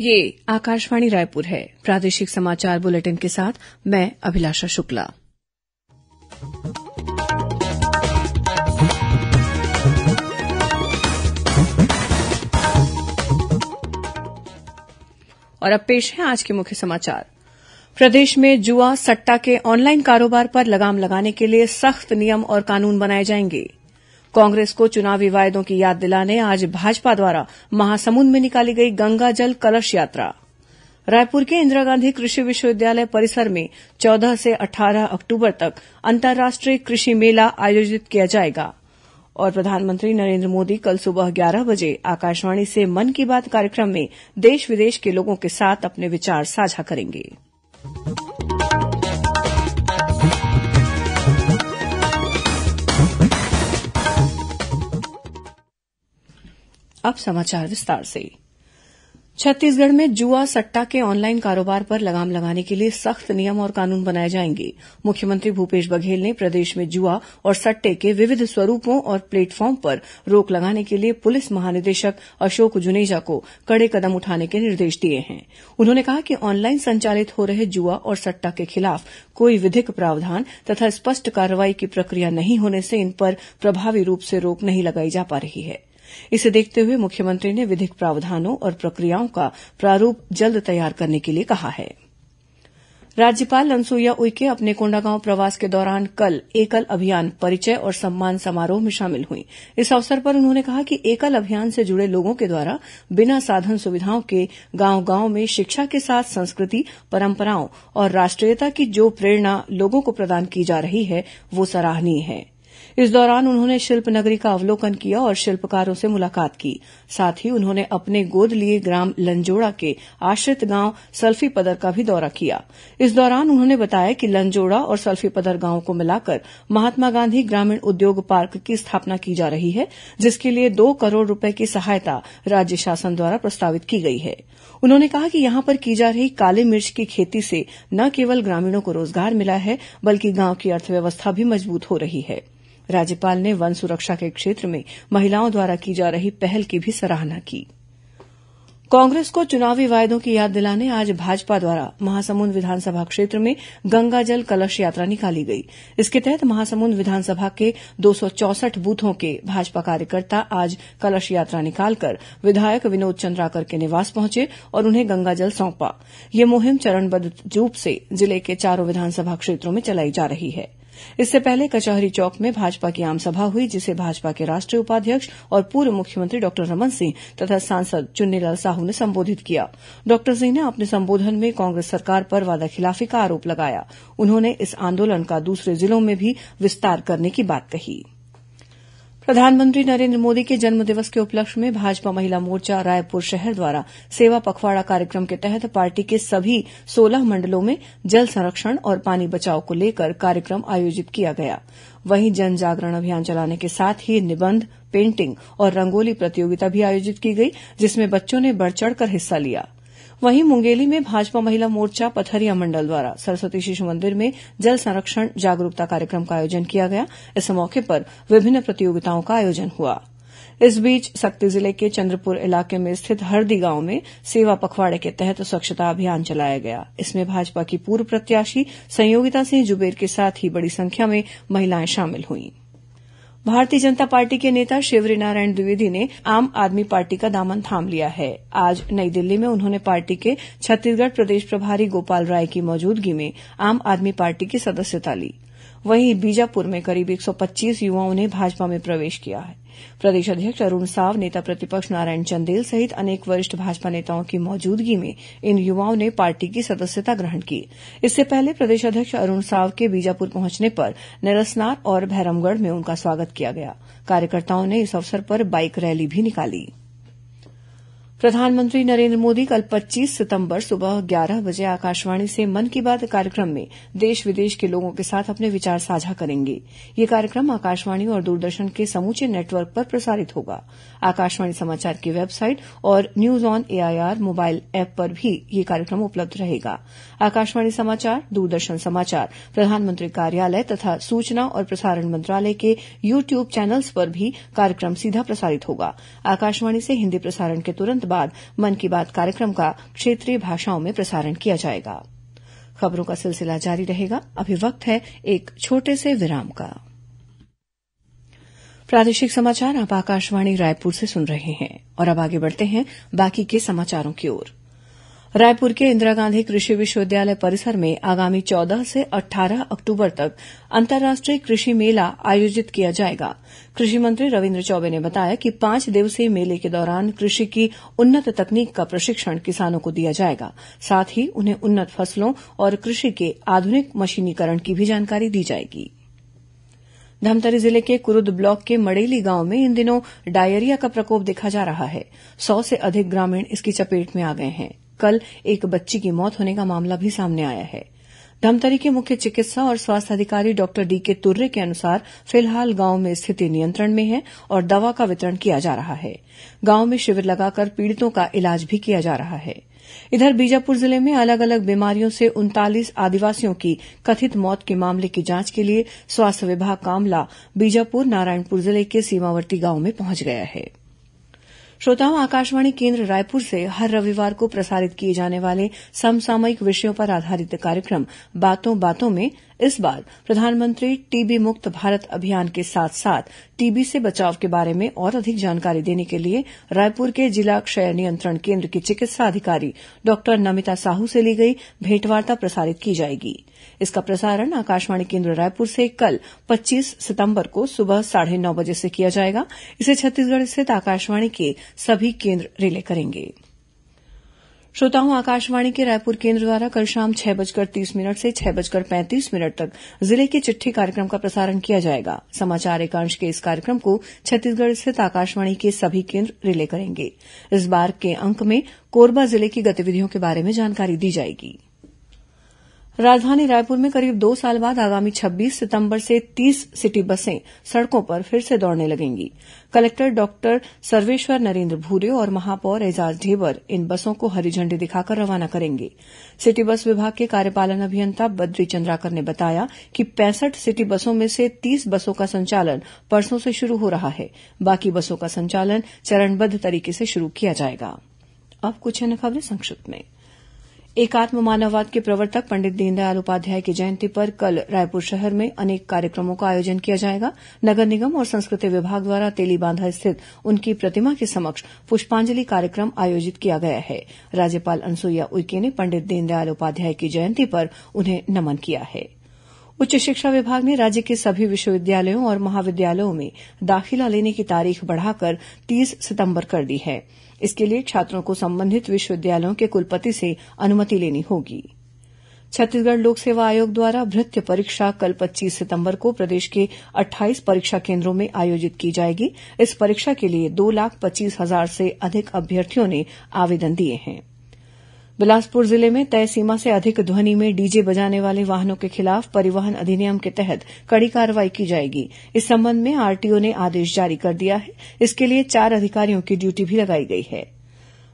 ये आकाशवाणी रायपुर है प्रादेशिक समाचार बुलेटिन के साथ मैं अभिलाषा शुक्ला और अब पेश है आज के मुख्य समाचार प्रदेश में जुआ सट्टा के ऑनलाइन कारोबार पर लगाम लगाने के लिए सख्त नियम और कानून बनाए जाएंगे कांग्रेस को चुनावी वायदों की याद दिलाने आज भाजपा द्वारा महासमुंद में निकाली गई गंगा जल कलश यात्रा रायपुर के इंदिरा गांधी कृषि विश्वविद्यालय परिसर में चौदह से अट्ठारह अक्टूबर तक अंतर्राष्ट्रीय कृषि मेला आयोजित किया जाएगा और प्रधानमंत्री नरेन्द्र मोदी कल सुबह ग्यारह बजे आकाशवाणी से मन की बात कार्यक्रम में देश विदेश के लोगों के साथ अपने विचार साझा करेंगे अब समाचार विस्तार से छत्तीसगढ़ में जुआ सट्टा के ऑनलाइन कारोबार पर लगाम लगाने के लिए सख्त नियम और कानून बनाए जाएंगे मुख्यमंत्री भूपेश बघेल ने प्रदेश में जुआ और सट्टे के विविध स्वरूपों और प्लेटफॉर्म पर रोक लगाने के लिए पुलिस महानिदेशक अशोक जुनेजा को कड़े कदम उठाने के निर्देश दिए हैं उन्होंने कहा कि ऑनलाइन संचालित हो रहे जुआ और सट्टा के खिलाफ कोई विधिक प्रावधान तथा स्पष्ट कार्रवाई की प्रक्रिया नहीं होने से इन पर प्रभावी रूप से रोक नहीं लगाई जा पा रही है इसे देखते हुए मुख्यमंत्री ने विधिक प्रावधानों और प्रक्रियाओं का प्रारूप जल्द तैयार करने के लिए कहा है राज्यपाल अनुसुईया उइके अपने कोंडागांव प्रवास के दौरान कल एकल अभियान परिचय और सम्मान समारोह में शामिल हुई इस अवसर पर उन्होंने कहा कि एकल अभियान से जुड़े लोगों के द्वारा बिना साधन सुविधाओं के गांव गांव में शिक्षा के साथ संस्कृति परंपराओं और राष्ट्रीयता की जो प्रेरणा लोगों को प्रदान की जा रही है वो सराहनीय है इस दौरान उन्होंने शिल्प नगरी का अवलोकन किया और शिल्पकारों से मुलाकात की साथ ही उन्होंने अपने गोद लिए ग्राम लंजोड़ा के आश्रित गांव सल्फीपदर का भी दौरा किया इस दौरान उन्होंने बताया कि लंजोड़ा और सल्फीपदर गांवों को मिलाकर महात्मा गांधी ग्रामीण उद्योग पार्क की स्थापना की जा रही है जिसके लिए दो करोड़ रूपये की सहायता राज्य शासन द्वारा प्रस्तावित की गई है उन्होंने कहा कि यहां पर की जा रही काले मिर्च की खेती से न केवल ग्रामीणों को रोजगार मिला है बल्कि गांव की अर्थव्यवस्था भी मजबूत हो रही है राज्यपाल ने वन सुरक्षा के क्षेत्र में महिलाओं द्वारा की जा रही पहल की भी सराहना की कांग्रेस को चुनावी वायदों की याद दिलाने आज भाजपा द्वारा महासमुंद विधानसभा क्षेत्र में गंगा जल कलश यात्रा निकाली गई इसके तहत महासमुंद विधानसभा के दो सौ चौसठ बूथों के भाजपा कार्यकर्ता आज कलश यात्रा निकालकर विधायक विनोद चंद्राकर के निवास पहुंचे और उन्हें गंगाजल सौंपा यह मुहिम चरणबद्ध रूप से जिले के चारों विधानसभा क्षेत्रों में चलाई जा रही है इससे पहले कचहरी चौक में भाजपा की आमसभा हुई जिसे भाजपा के राष्ट्रीय उपाध्यक्ष और पूर्व मुख्यमंत्री डॉक्टर रमन सिंह तथा सांसद चुन्नीलाल साहू ने संबोधित किया डॉक्टर सिंह ने अपने संबोधन में कांग्रेस सरकार पर वादाखिलाफी का आरोप लगाया उन्होंने इस आंदोलन का दूसरे जिलों में भी विस्तार करने की बात कही प्रधानमंत्री नरेन्द्र मोदी के जन्मदिवस के उपलक्ष्य में भाजपा महिला मोर्चा रायपुर शहर द्वारा सेवा पखवाड़ा कार्यक्रम के तहत पार्टी के सभी सोलह मंडलों में जल संरक्षण और पानी बचाव को लेकर कार्यक्रम आयोजित किया गया वहीं जन जागरण अभियान चलाने के साथ ही निबंध पेंटिंग और रंगोली प्रतियोगिता भी आयोजित की गई जिसमें बच्चों ने बढ़ चढ़कर हिस्सा लिया वहीं मुंगेली में भाजपा महिला मोर्चा पथरिया मंडल द्वारा सरस्वती शिशु मंदिर में जल संरक्षण जागरूकता कार्यक्रम का आयोजन किया गया इस मौके पर विभिन्न प्रतियोगिताओं का आयोजन हुआ इस बीच सक्ती जिले के चंद्रपुर इलाके में स्थित हरदी गांव में सेवा पखवाड़े के तहत स्वच्छता अभियान चलाया गया इसमें भाजपा की पूर्व प्रत्याशी संयोगिता सिंह जुबेर के साथ ही बड़ी संख्या में महिलाएं शामिल हुईं भारतीय जनता पार्टी के नेता शिवरीनारायण द्विवेदी ने आम आदमी पार्टी का दामन थाम लिया है आज नई दिल्ली में उन्होंने पार्टी के छत्तीसगढ़ प्रदेश प्रभारी गोपाल राय की मौजूदगी में आम आदमी पार्टी की सदस्यता ली वहीं बीजापुर में करीब एक सौ पच्चीस युवाओं ने भाजपा में प्रवेश किया है प्रदेश अध्यक्ष अरूण साव नेता प्रतिपक्ष नारायण चंदेल सहित अनेक वरिष्ठ भाजपा नेताओं की मौजूदगी में इन युवाओं ने पार्टी की सदस्यता ग्रहण की इससे पहले प्रदेश अध्यक्ष अरूण साव के बीजापुर पहुंचने पर नरसनार और भैरमगढ़ में उनका स्वागत किया गया कार्यकर्ताओं ने इस अवसर पर बाइक रैली भी निकाली प्रधानमंत्री नरेन्द्र मोदी कल पच्चीस सितंबर सुबह ग्यारह बजे आकाशवाणी से मन की बात कार्यक्रम में देश विदेश के लोगों के साथ अपने विचार साझा करेंगे ये कार्यक्रम आकाशवाणी और दूरदर्शन के समूचे नेटवर्क पर प्रसारित होगा आकाशवाणी समाचार की वेबसाइट और news on AIR mobile app पर भी ये कार्यक्रम उपलब्ध रहेगा आकाशवाणी समाचार दूरदर्शन समाचार प्रधानमंत्री कार्यालय तथा सूचना और प्रसारण मंत्रालय के यू ट्यूब चैनल्स पर भी कार्यक्रम सीधा प्रसारित होगा आकाशवाणी से हिन्दी प्रसारण के तुरंत बाद मन की बात कार्यक्रम का क्षेत्रीय भाषाओं में प्रसारण किया जाएगा खबरों का सिलसिला जारी रहेगा अभी वक्त है एक छोटे से विराम का प्रादेशिक समाचार आप आकाशवाणी रायपुर से सुन रहे हैं और अब आगे बढ़ते हैं बाकी के समाचारों की ओर रायपुर के इंदिरा गांधी कृषि विश्वविद्यालय परिसर में आगामी चौदह से अट्ठारह अक्टूबर तक अंतर्राष्ट्रीय कृषि मेला आयोजित किया जाएगा कृषि मंत्री रविन्द्र चौबे ने बताया कि पांच दिवसीय मेले के दौरान कृषि की उन्नत तकनीक का प्रशिक्षण किसानों को दिया जाएगा साथ ही उन्हें उन्नत फसलों और कृषि के आधुनिक मशीनीकरण की भी जानकारी दी जाएगी धमतरी जिले के कुरूद ब्लॉक के मड़ेली गांव में इन दिनों डायरिया का प्रकोप देखा जा रहा है सौ से अधिक ग्रामीण इसकी चपेट में आ गए हैं कल एक बच्ची की मौत होने का मामला भी सामने आया है धमतरी के मुख्य चिकित्सा और स्वास्थ्य अधिकारी डॉक्टर डीके तुर्रे के अनुसार फिलहाल गांव में स्थिति नियंत्रण में है और दवा का वितरण किया जा रहा है गांव में शिविर लगाकर पीड़ितों का इलाज भी किया जा रहा है इधर बीजापुर जिले में अलग अलग बीमारियों से उनतालीस आदिवासियों की कथित मौत के मामले की जांच के लिए स्वास्थ्य विभाग कामला बीजापुर नारायणपुर जिले के सीमावर्ती गांव में पहुंच गया है श्रोताओं आकाशवाणी केन्द्र रायपुर से हर रविवार को प्रसारित किए जाने वाले समसामयिक विषयों पर आधारित कार्यक्रम बातों बातों में इस बार प्रधानमंत्री टीबी मुक्त भारत अभियान के साथ साथ टीबी से बचाव के बारे में और अधिक जानकारी देने के लिए रायपुर के जिला क्षय नियंत्रण केन्द्र की चिकित्सा अधिकारी डॉक्टर नमिता साहू से ली गई भेंटवार्ता प्रसारित की जाएगी इसका प्रसारण आकाशवाणी केन्द्र रायपुर से कल पच्चीस सितंबर को सुबह साढ़े नौ बजे से किया जाएगा इसे छत्तीसगढ़ स्थित आकाशवाणी के सभी केन्द्र रिले करेंगे श्रोताओं आकाशवाणी के रायपुर केन्द्र द्वारा कल शाम छह बजकर तीस मिनट से छह बजकर पैंतीस मिनट तक जिले की चिट्ठी कार्यक्रम का प्रसारण किया जाएगा समाचार एकांश के इस कार्यक्रम को छत्तीसगढ़ स्थित आकाशवाणी के सभी केन्द्र रिले करेंगे इस बार के अंक में कोरबा जिले की गतिविधियों के बारे में जानकारी दी जाएगी राजधानी रायपुर में करीब दो साल बाद आगामी छब्बीस सितंबर से तीस सिटी बसें सड़कों पर फिर से दौड़ने लगेंगी कलेक्टर डॉक्टर सर्वेश्वर नरेन्द्र भूरे और महापौर एजाज ढेबर इन बसों को हरी झंडी दिखाकर रवाना करेंगे सिटी बस विभाग के कार्यपालन अभियंता बद्री चंद्राकर ने बताया कि पैंसठ सिटी बसों में से तीस बसों का संचालन परसों से शुरू हो रहा है बाकी बसों का संचालन चरणबद्व तरीके से शुरू किया जाएगा अब कुछ अन्य खबरें संक्षिप्त में एकात्म मानववाद के प्रवर्तक पंडित दीनदयाल उपाध्याय की जयंती पर कल रायपुर शहर में अनेक कार्यक्रमों का आयोजन किया जाएगा नगर निगम और संस्कृति विभाग द्वारा तेलीबांधा स्थित उनकी प्रतिमा के समक्ष पुष्पांजलि कार्यक्रम आयोजित किया गया है राज्यपाल अनुसुईया उइके ने पंडित दीनदयाल उपाध्याय की जयंती पर उन्हें नमन किया ै उच्च शिक्षा विभाग ने राज्य के सभी विश्वविद्यालयों और महाविद्यालयों में दाखिला लेने की तारीख बढ़ाकर तीस सितंबर कर दी है इसके लिए छात्रों को संबंधित विश्वविद्यालयों के कुलपति से अनुमति लेनी होगी छत्तीसगढ़ लोक सेवा आयोग द्वारा भृत्य परीक्षा कल पच्चीस सितंबर को प्रदेश के अट्ठाईस परीक्षा केन्द्रों में आयोजित की जाएगी इस परीक्षा के लिए दो लाख पच्चीस हजार से अधिक अभ्यर्थियों ने आवेदन दिए हैं बिलासपुर जिले में तय सीमा से अधिक ध्वनि में डीजे बजाने वाले वाहनों के खिलाफ परिवहन अधिनियम के तहत कड़ी कार्रवाई की जाएगी इस संबंध में आरटीओ ने आदेश जारी कर दिया है इसके लिए चार अधिकारियों की ड्यूटी भी लगाई गई है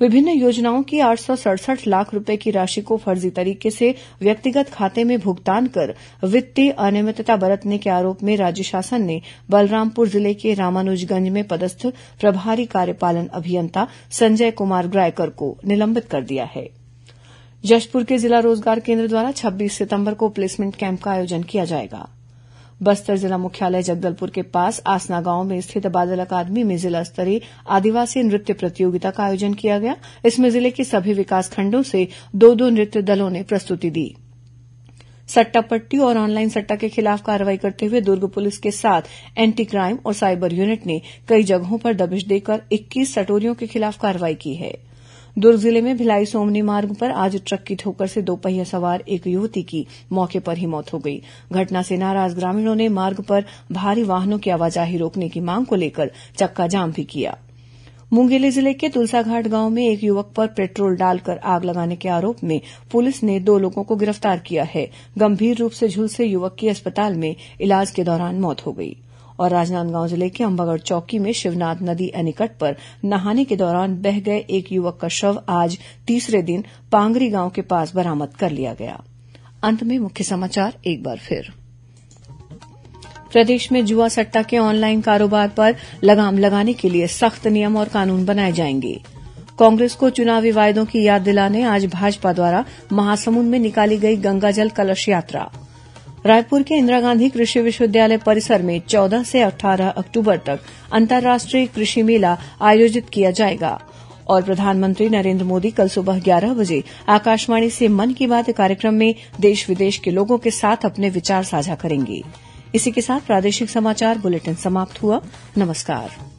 विभिन्न योजनाओं की आठ सौ सड़सठ लाख रूपये की राशि को फर्जी तरीके से व्यक्तिगत खाते में भुगतान कर वित्तीय अनियमितता बरतने के आरोप में राज्य शासन ने बलरामपुर जिले के रामानुजगंज में पदस्थ प्रभारी कार्यपालन अभियंता संजय कुमार ग्रायकर को निलंबित कर दिया है जशपुर के जिला रोजगार केन्द्र द्वारा छब्बीस सितंबर को प्लेसमेंट कैम्प का आयोजन किया जाएगा बस्तर जिला मुख्यालय जगदलपुर के पास आसना गांव में स्थित बादल अकादमी में जिला स्तरीय आदिवासी नृत्य प्रतियोगिता का आयोजन किया गया इसमें जिले के सभी विकासखंडों से दो दो नृत्य दलों ने प्रस्तुति दी सट्टा पट्टी और ऑनलाइन सट्टा के खिलाफ कार्रवाई करते हुए दुर्ग पुलिस के साथ एंटी क्राइम और साइबर यूनिट ने कई जगहों पर दबिश देकर इक्कीस सटोरियों के खिलाफ कार्रवाई की है दुर्ग जिले में भिलाई सोमनी मार्ग पर आज ट्रक की ठोकर से दोपहिया सवार एक युवती की मौके पर ही मौत हो गई घटना से नाराज ग्रामीणों ने मार्ग पर भारी वाहनों की आवाजाही रोकने की मांग को लेकर चक्का जाम भी किया मुंगेली जिले के तुलसाघाट गांव में एक युवक पर पेट्रोल डालकर आग लगाने के आरोप में पुलिस ने दो लोगों को गिरफ्तार किया है गंभीर रूप से झुलसे युवक की अस्पताल में इलाज के दौरान मौत हो गई और राजनांदगांव जिले के अम्बागढ़ चौकी में शिवनाथ नदी एनिकट पर नहाने के दौरान बह गए एक युवक का शव आज तीसरे दिन पांगरी गांव के पास बरामद कर लिया गया अंत प्रदेश में जुआ सट्टा के ऑनलाइन कारोबार पर लगाम लगाने के लिए सख्त नियम और कानून बनाए जाएंगे कांग्रेस को चुनावी वायदों की याद दिलाने आज भाजपा द्वारा महासमुंद में निकाली गई गंगाजल कलश यात्रा रायपुर के इंदिरा गांधी कृषि विश्वविद्यालय परिसर में चौदह से अट्ठारह अक्टूबर तक अंतर्राष्ट्रीय कृषि मेला आयोजित किया जाएगा और प्रधानमंत्री नरेन्द्र मोदी कल सुबह ग्यारह बजे आकाशवाणी से मन की बात कार्यक्रम में देश विदेश के लोगों के साथ अपने विचार साझा करेंगे इसी के साथ प्रादेशिक समाचार बुलेटिन समाप्त हुआ नमस्कार